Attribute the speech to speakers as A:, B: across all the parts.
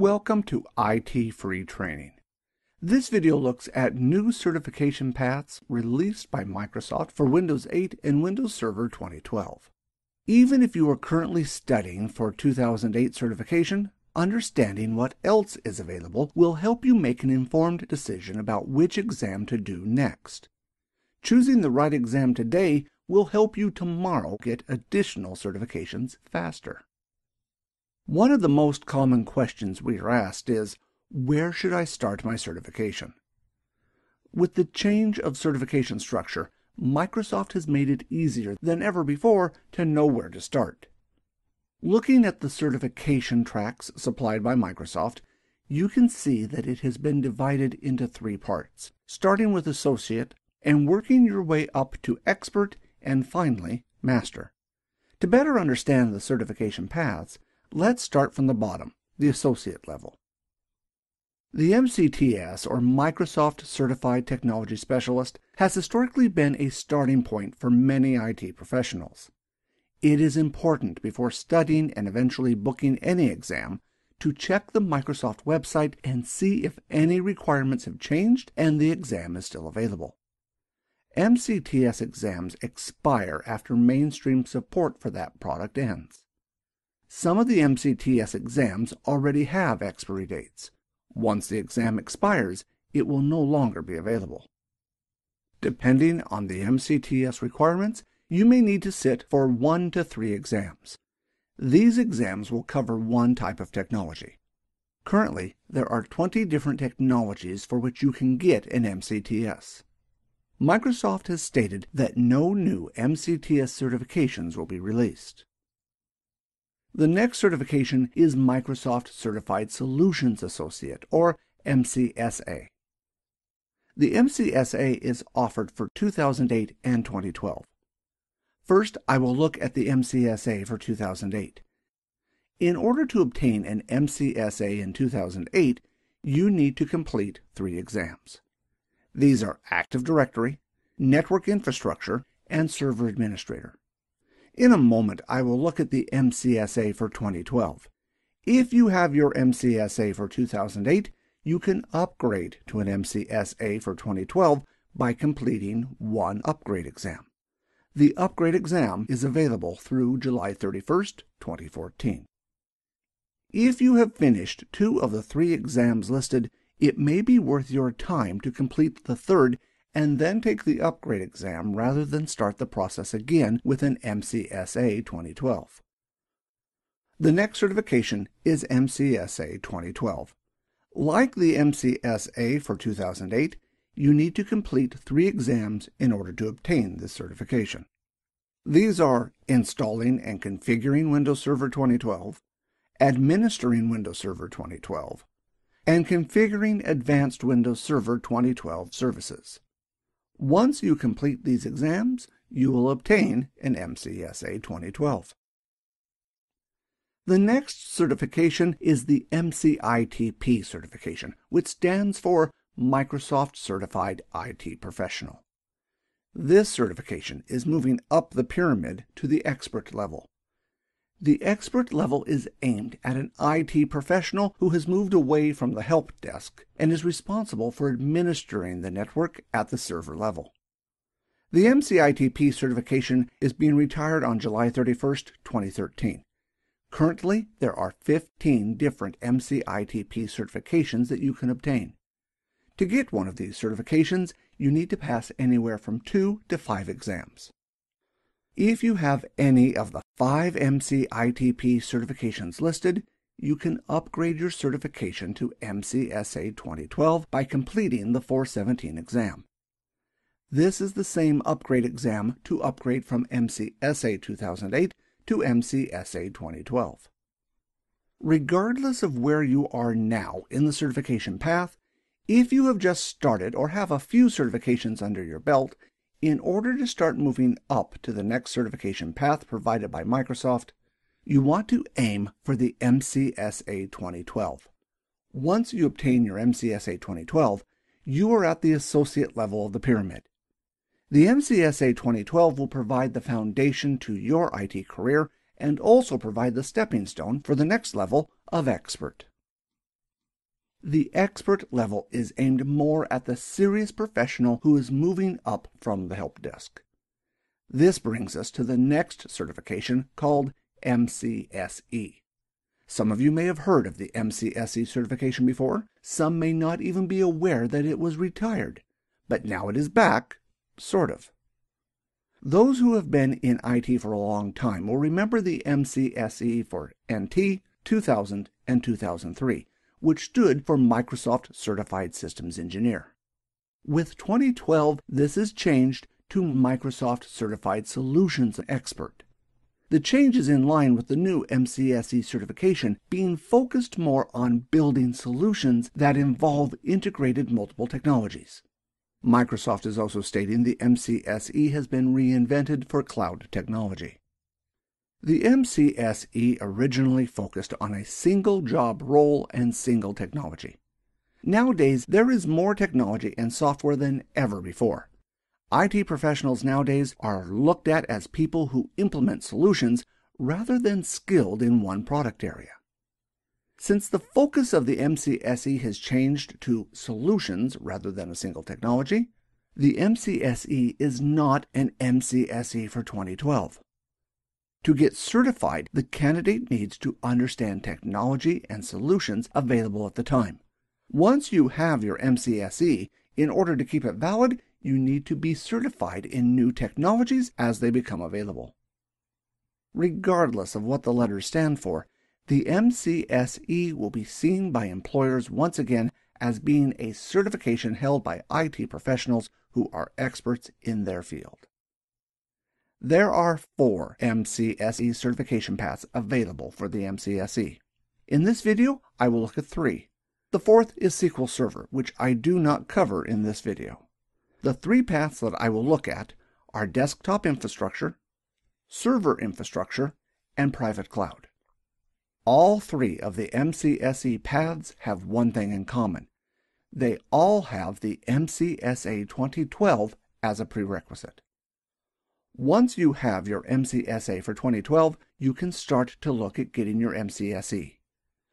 A: Welcome to IT Free Training. This video looks at new certification paths released by Microsoft for Windows 8 and Windows Server 2012. Even if you are currently studying for 2008 certification, understanding what else is available will help you make an informed decision about which exam to do next. Choosing the right exam today will help you tomorrow get additional certifications faster. One of the most common questions we are asked is, where should I start my certification? With the change of certification structure, Microsoft has made it easier than ever before to know where to start. Looking at the certification tracks supplied by Microsoft, you can see that it has been divided into three parts, starting with Associate and working your way up to Expert and finally Master. To better understand the certification paths, Let's start from the bottom, the associate level. The MCTS, or Microsoft Certified Technology Specialist, has historically been a starting point for many IT professionals. It is important before studying and eventually booking any exam to check the Microsoft website and see if any requirements have changed and the exam is still available. MCTS exams expire after mainstream support for that product ends. Some of the MCTS exams already have expiry dates. Once the exam expires, it will no longer be available. Depending on the MCTS requirements, you may need to sit for one to three exams. These exams will cover one type of technology. Currently, there are 20 different technologies for which you can get an MCTS. Microsoft has stated that no new MCTS certifications will be released. The next certification is Microsoft Certified Solutions Associate, or MCSA. The MCSA is offered for 2008 and 2012. First, I will look at the MCSA for 2008. In order to obtain an MCSA in 2008, you need to complete three exams. These are Active Directory, Network Infrastructure, and Server Administrator. In a moment, I will look at the MCSA for 2012. If you have your MCSA for 2008, you can upgrade to an MCSA for 2012 by completing one upgrade exam. The upgrade exam is available through July 31st, 2014. If you have finished two of the three exams listed, it may be worth your time to complete the third and then take the upgrade exam rather than start the process again with an MCSA 2012. The next certification is MCSA 2012. Like the MCSA for 2008, you need to complete three exams in order to obtain this certification. These are installing and configuring Windows Server 2012, administering Windows Server 2012, and configuring Advanced Windows Server 2012 services. Once you complete these exams, you will obtain an MCSA 2012. The next certification is the MCITP certification, which stands for Microsoft Certified IT Professional. This certification is moving up the pyramid to the expert level. The expert level is aimed at an IT professional who has moved away from the help desk and is responsible for administering the network at the server level. The MCITP certification is being retired on July 31, 2013. Currently, there are 15 different MCITP certifications that you can obtain. To get one of these certifications, you need to pass anywhere from two to five exams. If you have any of the five MCITP certifications listed, you can upgrade your certification to MCSA 2012 by completing the 417 exam. This is the same upgrade exam to upgrade from MCSA 2008 to MCSA 2012. Regardless of where you are now in the certification path, if you have just started or have a few certifications under your belt, in order to start moving up to the next certification path provided by Microsoft, you want to aim for the MCSA 2012. Once you obtain your MCSA 2012, you are at the associate level of the pyramid. The MCSA 2012 will provide the foundation to your IT career and also provide the stepping stone for the next level of expert. The expert level is aimed more at the serious professional who is moving up from the help desk. This brings us to the next certification called MCSE. Some of you may have heard of the MCSE certification before. Some may not even be aware that it was retired, but now it is back, sort of. Those who have been in IT for a long time will remember the MCSE for NT, 2000, and 2003 which stood for Microsoft Certified Systems Engineer. With 2012, this is changed to Microsoft Certified Solutions Expert. The change is in line with the new MCSE certification being focused more on building solutions that involve integrated multiple technologies. Microsoft is also stating the MCSE has been reinvented for cloud technology. The MCSE originally focused on a single job role and single technology. Nowadays, there is more technology and software than ever before. IT professionals nowadays are looked at as people who implement solutions rather than skilled in one product area. Since the focus of the MCSE has changed to solutions rather than a single technology, the MCSE is not an MCSE for 2012. To get certified, the candidate needs to understand technology and solutions available at the time. Once you have your MCSE, in order to keep it valid, you need to be certified in new technologies as they become available. Regardless of what the letters stand for, the MCSE will be seen by employers once again as being a certification held by IT professionals who are experts in their field. There are four MCSE certification paths available for the MCSE. In this video, I will look at three. The fourth is SQL Server, which I do not cover in this video. The three paths that I will look at are desktop infrastructure, server infrastructure, and private cloud. All three of the MCSE paths have one thing in common. They all have the MCSA 2012 as a prerequisite. Once you have your MCSA for 2012, you can start to look at getting your MCSE.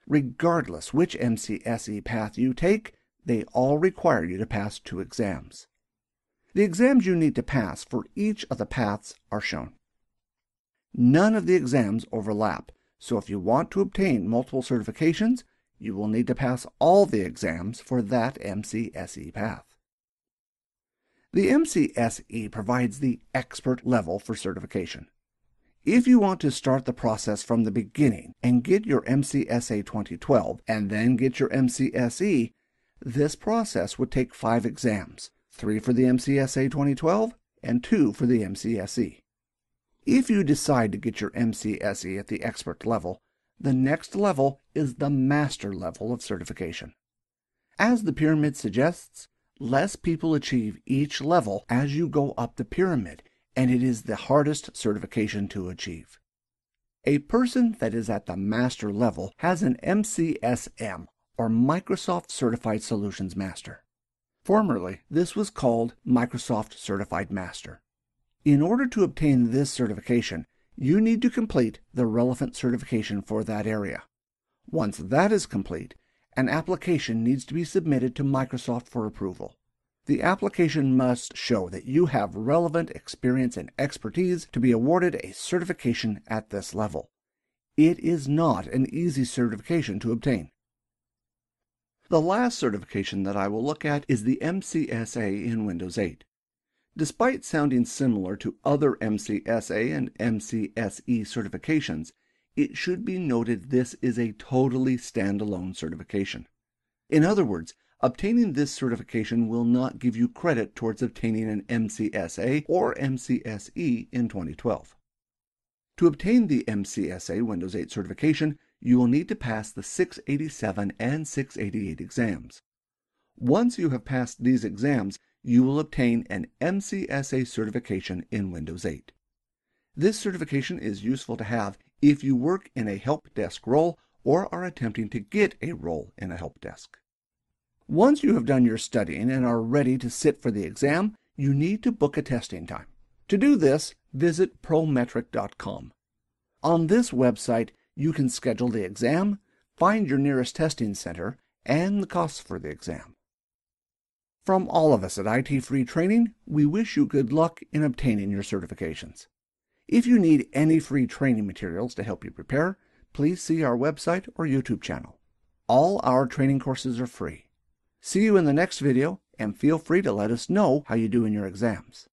A: Regardless which MCSE path you take, they all require you to pass two exams. The exams you need to pass for each of the paths are shown. None of the exams overlap, so if you want to obtain multiple certifications, you will need to pass all the exams for that MCSE path. The MCSE provides the expert level for certification. If you want to start the process from the beginning and get your MCSA 2012 and then get your MCSE, this process would take five exams, three for the MCSA 2012 and two for the MCSE. If you decide to get your MCSE at the expert level, the next level is the master level of certification. As the pyramid suggests, Less people achieve each level as you go up the pyramid, and it is the hardest certification to achieve. A person that is at the master level has an MCSM, or Microsoft Certified Solutions Master. Formerly, this was called Microsoft Certified Master. In order to obtain this certification, you need to complete the relevant certification for that area. Once that is complete, an application needs to be submitted to Microsoft for approval. The application must show that you have relevant experience and expertise to be awarded a certification at this level. It is not an easy certification to obtain. The last certification that I will look at is the MCSA in Windows 8. Despite sounding similar to other MCSA and MCSE certifications, it should be noted this is a totally standalone certification. In other words, obtaining this certification will not give you credit towards obtaining an MCSA or MCSE in 2012. To obtain the MCSA Windows 8 certification, you will need to pass the 687 and 688 exams. Once you have passed these exams, you will obtain an MCSA certification in Windows 8. This certification is useful to have if you work in a help desk role or are attempting to get a role in a help desk. Once you have done your studying and are ready to sit for the exam, you need to book a testing time. To do this, visit prometric.com. On this website, you can schedule the exam, find your nearest testing center, and the costs for the exam. From all of us at IT Free Training, we wish you good luck in obtaining your certifications. If you need any free training materials to help you prepare, please see our website or YouTube channel. All our training courses are free. See you in the next video, and feel free to let us know how you do in your exams.